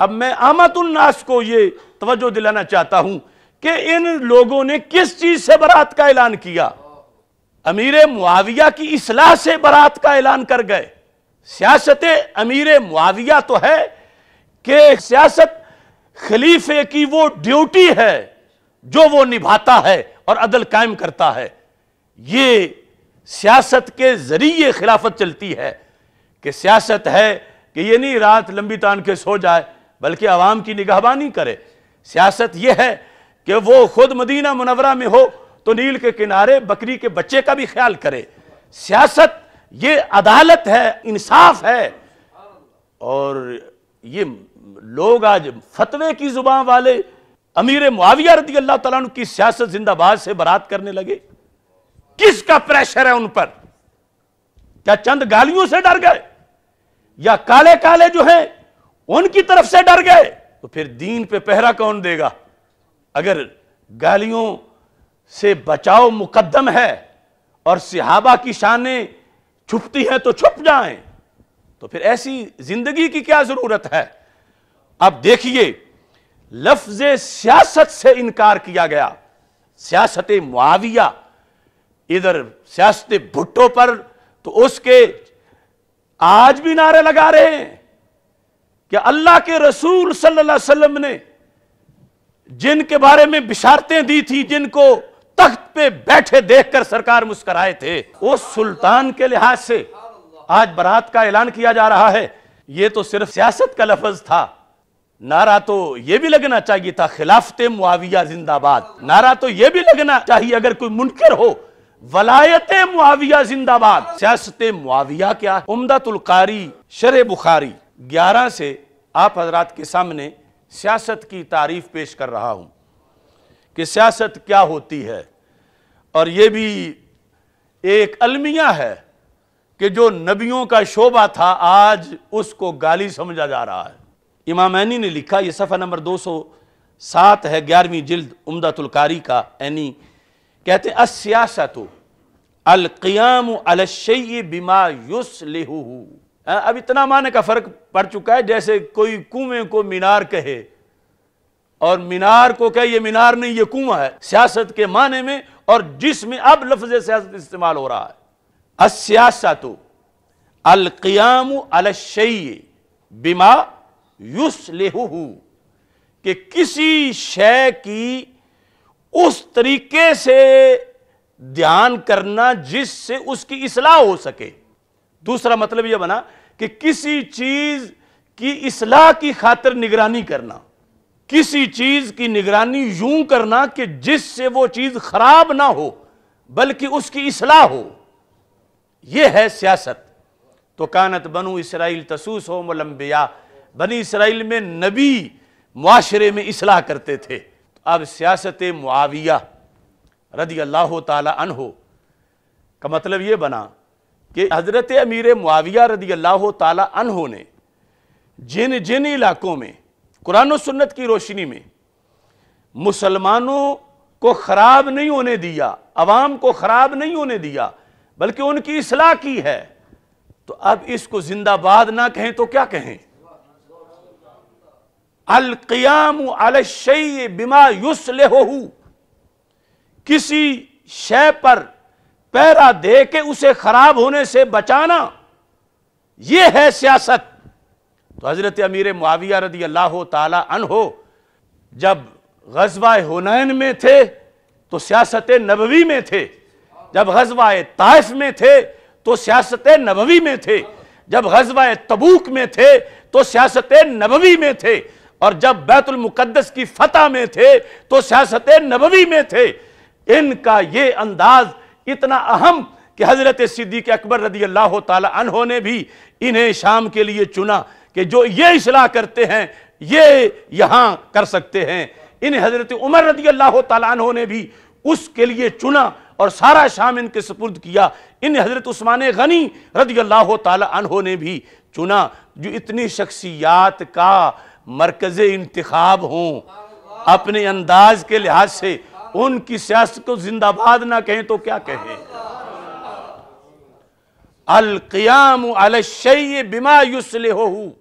अब मैं आमतुलनास को ये तवज्जो दिलाना चाहता हूं कि इन लोगों ने किस चीज से बरात का ऐलान किया अमीर मुआविया की इसलाह से बरात का ऐलान कर गए सियासत अमीर मुआविया तो है कि सियासत खलीफे की वो ड्यूटी है जो वो निभाता है और अदल कायम करता है ये सियासत के जरिए खिलाफत चलती है कि सियासत है कि ये नहीं रात लंबी तान के सो जाए बल्कि आवाम की निगाहबानी करे सियासत यह है कि वो खुद मदीना मुनवरा में हो तो नील के किनारे बकरी के बच्चे का भी ख्याल करे सियासत ये अदालत है इंसाफ है और ये लोग आज फतवे की जुबान वाले अमीर मुआविया रदी अल्लाह तला की सियासत जिंदाबाद से बरात करने लगे किसका प्रेशर है उन पर क्या चंद गालियों से डर गए या काले काले जो हैं उनकी तरफ से डर गए तो फिर दीन पे पहरा कौन देगा अगर गालियों से बचाव मुकदम है और सिहाबा की शाने छुपती हैं तो छुप जाएं तो फिर ऐसी जिंदगी की क्या जरूरत है अब देखिए लफ्ज सियासत से इनकार किया गया सियासत मुआविया इधर सियासत भुट्टो पर तो उसके आज भी नारे लगा रहे हैं कि अल्लाह के रसूल सल्लल्लाहु अलैहि वसल्लम ने जिनके बारे में बिशारतें दी थी जिनको तख्त पे बैठे देखकर सरकार मुस्कराए थे वो सुल्तान के लिहाज से आज बारात का ऐलान किया जा रहा है ये तो सिर्फ सियासत का लफज था नारा तो ये भी लगना चाहिए था खिलाफत मुआविया जिंदाबाद नारा तो ये भी लगना चाहिए अगर कोई मुनकर हो वलायत मुआविया जिंदाबाद सियासत मुआविया क्या उमदातुल्कारी शर बुखारी 11 से आप हजरात के सामने सियासत की तारीफ पेश कर रहा हूं कि सियासत क्या होती है और ये भी एक अलमिया है कि जो नबियों का शोभा था आज उसको गाली समझा जा रहा है इमाम ने लिखा ये सफ़ा नंबर 207 है ग्यारहवीं जिल्द उमदातुल्कारी का एनी कहते असियासत अलक़ियाम अलशय बीमा युस लेहू अब इतना माने का फर्क पड़ चुका है जैसे कोई कुएं को मीनार कहे और मीनार को कहे ये मीनार नहीं ये कुआ है सियासत के माने में और जिसमें अब लफ्ज सियासत इस्तेमाल हो रहा है असियासत अलकयाम अलशई बिमा युस कि किसी शय की उस तरीके से ध्यान करना जिससे उसकी इसलाह हो सके दूसरा मतलब यह बना कि किसी चीज की इसलाह की खातर निगरानी करना किसी चीज की निगरानी यूं करना कि जिससे वो चीज खराब ना हो बल्कि उसकी इसलाह हो यह है सियासत तो कानत बनू इसराइल तसूस हो मलम्बिया बनी इसराइल में नबी मुआरे में इसलाह करते थे अब सियासत मुआविया रदी अल्लाह तन हो का मतलब ये बना कि हज़रत अमीर मुआविया रदी अल्लाह तहो ने जिन जिन इलाकों में कुरान सुन्नत की रोशनी में मुसलमानों को ख़राब नहीं होने दिया आवाम को ख़राब नहीं होने दिया बल्कि उनकी असलाह की है तो अब इसको जिंदाबाद ना कहें तो क्या कहें अलकयाम अलशय बिमा युस ले किसी शय पर पैरा दे के उसे खराब होने से बचाना यह है सियासत तो हज़रत अमीर मुआविया रदी अल्लाह तन हो जब गजवा हुनैन में थे तो सियासत नबवी में थे जब गजवा ताइफ में थे तो सियासत नबवी में थे जब गजवा तबूक में थे तो सियासत नबवी में थे और जब बैतुलमुक़दस की फतह में थे तो सियासत नबवी में थे इनका ये अंदाज़ इतना अहम कि हज़रत सिद्दीक अकबर रदी अल्लाह तहों ने भी इन्हें शाम के लिए चुना कि जो ये इसलाह करते हैं ये यहाँ कर सकते हैं इन हज़रत उमर रदी अल्लाह तहों ने भी उसके लिए चुना और सारा शाम इनके सपुर्द किया इन हज़रत उस्मान गनी रदी अल्लाह तहों ने भी चुना जो इतनी शख्सियात का मरकज़ इंतखब हों अपने अंदाज के लिहाज से उनकी सियासत को जिंदाबाद ना कहें तो क्या कहें अल अलशय बिमा युसले हो